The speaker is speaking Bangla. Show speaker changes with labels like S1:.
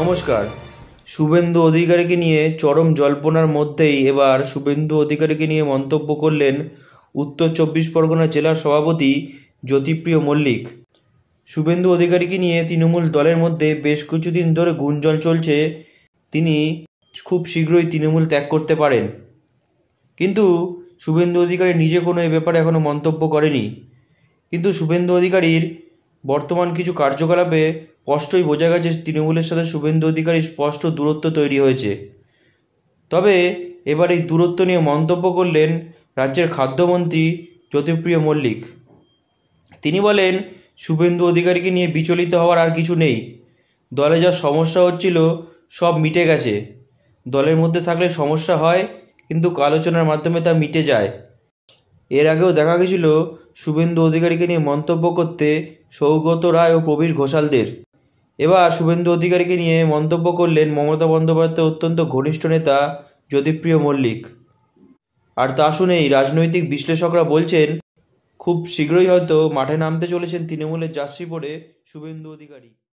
S1: নমস্কার শুভেন্দু অধিকারীকে নিয়ে চরম জল্পনার মধ্যেই এবার শুভেন্দু অধিকারীকে নিয়ে মন্তব্য করলেন উত্তর চব্বিশ পরগনা জেলার সভাপতি জ্যোতিপ্রিয় মল্লিক শুভেন্দু অধিকারীকে নিয়ে তৃণমূল দলের মধ্যে বেশ কিছুদিন ধরে গুঞ্জন চলছে তিনি খুব শীঘ্রই তৃণমূল ত্যাগ করতে পারেন কিন্তু শুভেন্দু অধিকারী নিজে কোনো এ ব্যাপারে এখনও মন্তব্য করেনি কিন্তু শুভেন্দু অধিকারীর বর্তমান কিছু কার্যকলাপে স্পষ্টই বোঝা গেছে তৃণমূলের সাথে শুভেন্দু অধিকারী স্পষ্ট দূরত্ব তৈরি হয়েছে তবে এবার এই দূরত্ব নিয়ে মন্তব্য করলেন রাজ্যের খাদ্যমন্ত্রী জ্যোতিপ্রিয় মল্লিক তিনি বলেন শুভেন্দু অধিকারীকে নিয়ে বিচলিত হওয়ার আর কিছু নেই দলে যা সমস্যা হচ্ছিল সব মিটে গেছে দলের মধ্যে থাকলে সমস্যা হয় কিন্তু আলোচনার মাধ্যমে তা মিটে যায় এর আগেও দেখা গেছিল শুভেন্দু অধিকারীকে নিয়ে মন্তব্য করতে সৌগত রায় ও প্রবীর ঘোষালদের এবার শুভেন্দু অধিকারীকে নিয়ে মন্তব্য করলেন মমতা বন্দ্যোপাধ্যায় অত্যন্ত ঘনিষ্ঠ নেতা জ্যোতিপ্রিয় মল্লিক আর তা শুনেই রাজনৈতিক বিশ্লেষকরা বলছেন খুব শীঘ্রই হয়তো মাঠে নামতে চলেছেন তৃণমূলের জার্সি পরে শুভেন্দু অধিকারী